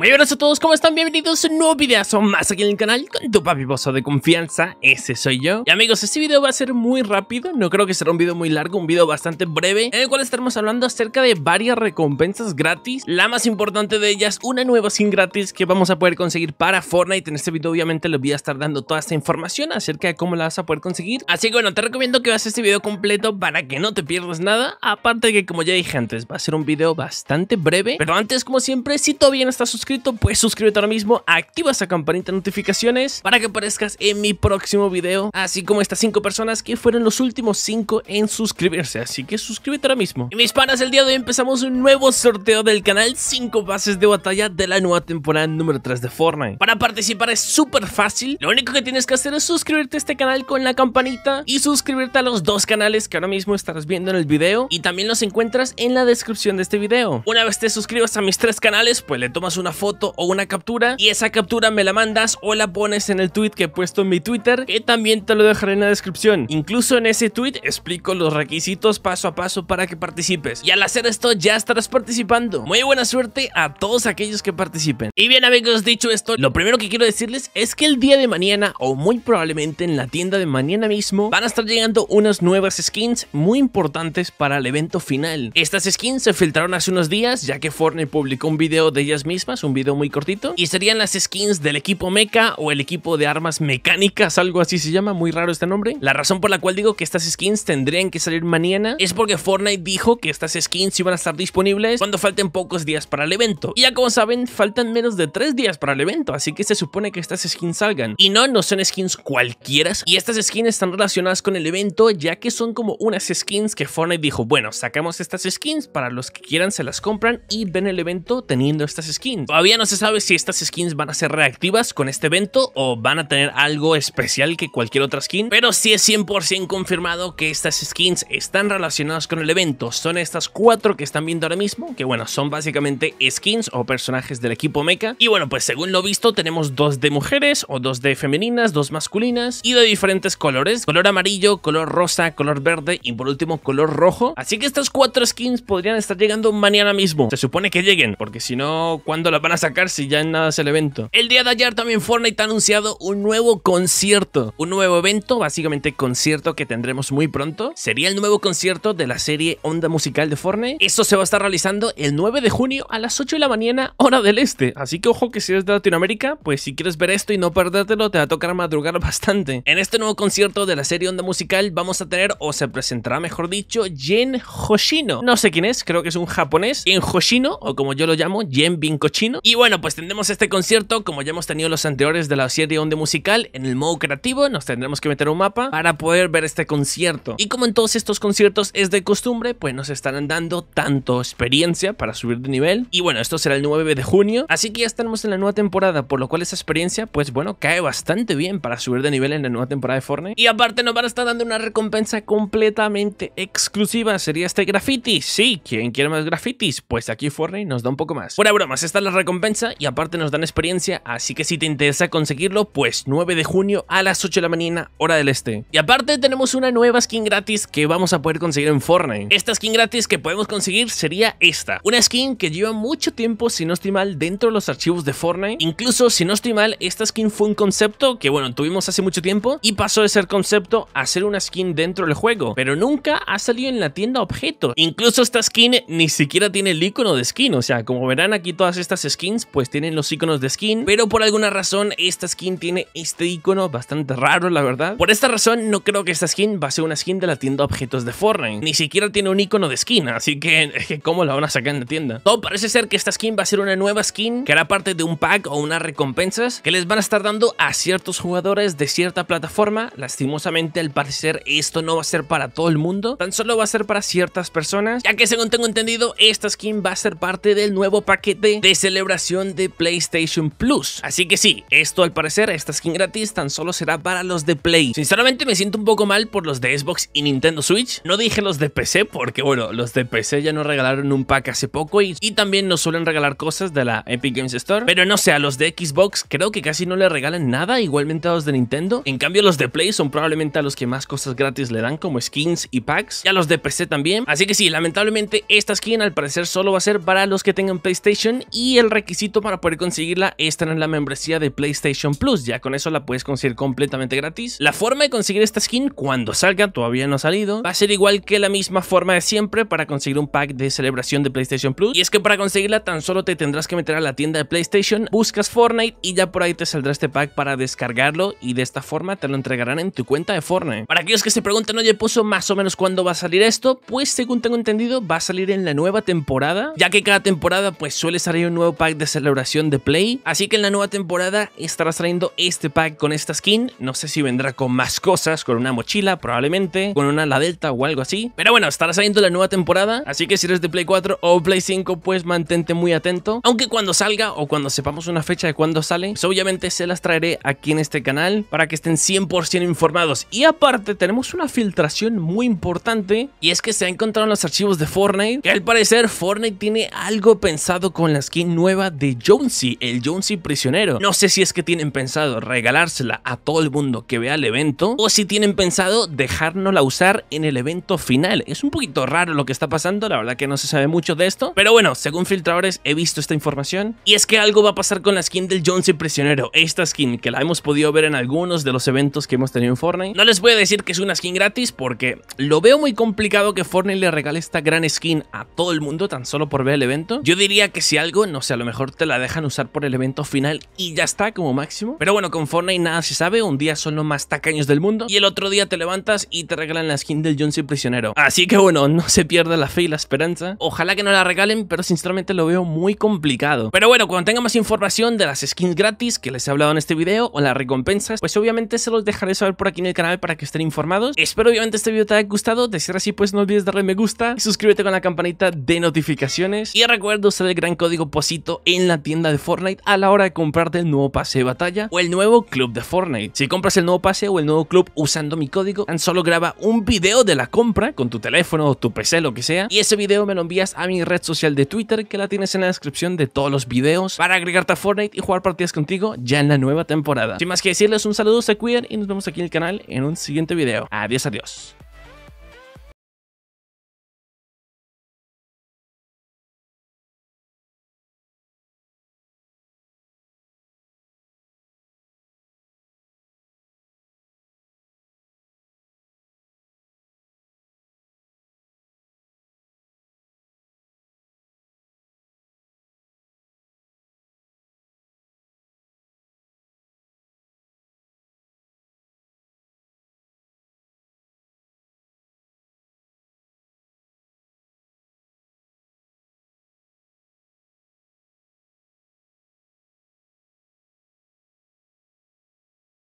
Muy buenas a todos, ¿cómo están? Bienvenidos a un nuevo videazo más aquí en el canal con tu papi bozo de confianza, ese soy yo. Y amigos, este video va a ser muy rápido, no creo que será un video muy largo, un video bastante breve, en el cual estaremos hablando acerca de varias recompensas gratis. La más importante de ellas, una nueva skin gratis que vamos a poder conseguir para Fortnite. En este video obviamente les voy a estar dando toda esta información acerca de cómo la vas a poder conseguir. Así que bueno, te recomiendo que veas este video completo para que no te pierdas nada. Aparte de que como ya dije antes, va a ser un video bastante breve. Pero antes, como siempre, si todavía no estás suscrito pues suscríbete ahora mismo, activa esa campanita de notificaciones para que aparezcas en mi próximo video, así como estas 5 personas que fueron los últimos 5 en suscribirse, así que suscríbete ahora mismo. Y mis panas, el día de hoy empezamos un nuevo sorteo del canal 5 bases de batalla de la nueva temporada número 3 de Fortnite. Para participar es súper fácil, lo único que tienes que hacer es suscribirte a este canal con la campanita y suscribirte a los dos canales que ahora mismo estarás viendo en el video y también los encuentras en la descripción de este video. Una vez te suscribas a mis tres canales, pues le tomas una foto o una captura y esa captura me la mandas o la pones en el tweet que he puesto en mi Twitter, que también te lo dejaré en la descripción. Incluso en ese tweet explico los requisitos paso a paso para que participes. Y al hacer esto ya estarás participando. Muy buena suerte a todos aquellos que participen. Y bien amigos, dicho esto, lo primero que quiero decirles es que el día de mañana o muy probablemente en la tienda de mañana mismo van a estar llegando unas nuevas skins muy importantes para el evento final. Estas skins se filtraron hace unos días ya que Fortnite publicó un video de ellas mismas, un video muy cortito. Y serían las skins del equipo mecha o el equipo de armas mecánicas, algo así se llama, muy raro este nombre. La razón por la cual digo que estas skins tendrían que salir mañana es porque Fortnite dijo que estas skins iban a estar disponibles cuando falten pocos días para el evento. Y ya como saben, faltan menos de tres días para el evento, así que se supone que estas skins salgan. Y no, no son skins cualquiera. Y estas skins están relacionadas con el evento, ya que son como unas skins que Fortnite dijo, bueno, sacamos estas skins, para los que quieran se las compran y ven el evento teniendo estas skins. Todavía no se sabe si estas skins van a ser reactivas con este evento o van a tener algo especial que cualquier otra skin, pero sí es 100% confirmado que estas skins están relacionadas con el evento. Son estas cuatro que están viendo ahora mismo, que bueno, son básicamente skins o personajes del equipo mecha. Y bueno, pues según lo visto tenemos dos de mujeres o dos de femeninas, dos masculinas y de diferentes colores, color amarillo, color rosa, color verde y por último color rojo. Así que estas cuatro skins podrían estar llegando mañana mismo. Se supone que lleguen, porque si no, cuando la. van a sacar si ya en nada es el evento? El día de ayer también Fortnite ha anunciado un nuevo concierto, un nuevo evento, básicamente concierto que tendremos muy pronto. Sería el nuevo concierto de la serie Onda Musical de Fortnite. Esto se va a estar realizando el 9 de junio a las 8 de la mañana, hora del este. Así que ojo que si eres de Latinoamérica, pues si quieres ver esto y no perdértelo, te va a tocar madrugar bastante. En este nuevo concierto de la serie Onda Musical vamos a tener, o se presentará mejor dicho, Jen Hoshino. No sé quién es, creo que es un japonés. Jen Hoshino, o como yo lo llamo, Jen Bincochino y bueno, pues tendremos este concierto, como ya hemos tenido los anteriores de la serie Onde Musical, en el modo creativo, nos tendremos que meter un mapa para poder ver este concierto. Y como en todos estos conciertos es de costumbre, pues nos estarán dando tanto experiencia para subir de nivel. Y bueno, esto será el 9 de junio, así que ya estaremos en la nueva temporada, por lo cual esa experiencia, pues bueno, cae bastante bien para subir de nivel en la nueva temporada de Fortnite. Y aparte nos van a estar dando una recompensa completamente exclusiva, sería este graffiti. Sí, ¿quién quiere más grafitis Pues aquí Fortnite nos da un poco más. Bueno, bromas, esta es la recompensa y aparte nos dan experiencia, así que si te interesa conseguirlo, pues 9 de junio a las 8 de la mañana, hora del este. Y aparte tenemos una nueva skin gratis que vamos a poder conseguir en Fortnite. Esta skin gratis que podemos conseguir sería esta. Una skin que lleva mucho tiempo, si no estoy mal, dentro de los archivos de Fortnite. Incluso, si no estoy mal, esta skin fue un concepto que, bueno, tuvimos hace mucho tiempo y pasó de ser concepto a ser una skin dentro del juego, pero nunca ha salido en la tienda objeto. Incluso esta skin ni siquiera tiene el icono de skin, o sea, como verán aquí todas estas skins pues tienen los iconos de skin, pero por alguna razón esta skin tiene este icono bastante raro la verdad. Por esta razón no creo que esta skin va a ser una skin de la tienda objetos de Fortnite, ni siquiera tiene un icono de skin, así que es que cómo la van a sacar en la tienda. Todo parece ser que esta skin va a ser una nueva skin que hará parte de un pack o unas recompensas que les van a estar dando a ciertos jugadores de cierta plataforma, lastimosamente al parecer esto no va a ser para todo el mundo, tan solo va a ser para ciertas personas, ya que según tengo entendido esta skin va a ser parte del nuevo paquete de celebración celebración de PlayStation Plus. Así que sí, esto al parecer, esta skin gratis tan solo será para los de Play. Sinceramente me siento un poco mal por los de Xbox y Nintendo Switch. No dije los de PC porque bueno, los de PC ya nos regalaron un pack hace poco y, y también nos suelen regalar cosas de la Epic Games Store. Pero no sé, a los de Xbox creo que casi no le regalan nada, igualmente a los de Nintendo. En cambio los de Play son probablemente a los que más cosas gratis le dan como skins y packs. Y a los de PC también. Así que sí, lamentablemente esta skin al parecer solo va a ser para los que tengan PlayStation y el requisito para poder conseguirla es tener la membresía de PlayStation Plus, ya con eso la puedes conseguir completamente gratis. La forma de conseguir esta skin cuando salga, todavía no ha salido, va a ser igual que la misma forma de siempre para conseguir un pack de celebración de PlayStation Plus. Y es que para conseguirla tan solo te tendrás que meter a la tienda de PlayStation, buscas Fortnite y ya por ahí te saldrá este pack para descargarlo y de esta forma te lo entregarán en tu cuenta de Fortnite. Para aquellos que se preguntan, oye, puso más o menos cuándo va a salir esto, pues según tengo entendido va a salir en la nueva temporada, ya que cada temporada pues suele salir un nuevo pack de celebración de Play. Así que en la nueva temporada estarás trayendo este pack con esta skin. No sé si vendrá con más cosas, con una mochila probablemente, con una la delta o algo así. Pero bueno, estará saliendo la nueva temporada, así que si eres de Play 4 o Play 5, pues mantente muy atento. Aunque cuando salga o cuando sepamos una fecha de cuando sale, pues obviamente se las traeré aquí en este canal para que estén 100% informados. Y aparte tenemos una filtración muy importante y es que se ha encontrado en los archivos de Fortnite que al parecer Fortnite tiene algo pensado con la skin nueva de Jonesy, el Jonesy prisionero. No sé si es que tienen pensado regalársela a todo el mundo que vea el evento o si tienen pensado dejárnosla usar en el evento final. Es un poquito raro lo que está pasando, la verdad que no se sabe mucho de esto, pero bueno, según filtradores he visto esta información y es que algo va a pasar con la skin del Jonesy prisionero. Esta skin que la hemos podido ver en algunos de los eventos que hemos tenido en Fortnite. No les voy a decir que es una skin gratis porque lo veo muy complicado que Fortnite le regale esta gran skin a todo el mundo tan solo por ver el evento. Yo diría que si algo no se lo mejor te la dejan usar por el evento final y ya está como máximo. Pero bueno, con Fortnite nada se sabe, un día son los más tacaños del mundo y el otro día te levantas y te regalan la skin del Johnson prisionero. Así que bueno, no se pierda la fe y la esperanza. Ojalá que no la regalen, pero sinceramente lo veo muy complicado. Pero bueno, cuando tenga más información de las skins gratis que les he hablado en este video o las recompensas, pues obviamente se los dejaré saber por aquí en el canal para que estén informados. Espero obviamente este video te haya gustado, de ser así pues no olvides darle me gusta, suscríbete con la campanita de notificaciones y recuerda usar el gran código positivo en la tienda de Fortnite a la hora de comprarte el nuevo pase de batalla o el nuevo club de Fortnite. Si compras el nuevo pase o el nuevo club usando mi código, tan solo graba un video de la compra con tu teléfono o tu PC, lo que sea, y ese video me lo envías a mi red social de Twitter que la tienes en la descripción de todos los videos para agregarte a Fortnite y jugar partidas contigo ya en la nueva temporada. Sin más que decirles, un saludo, se cuidan y nos vemos aquí en el canal en un siguiente video. Adiós, adiós.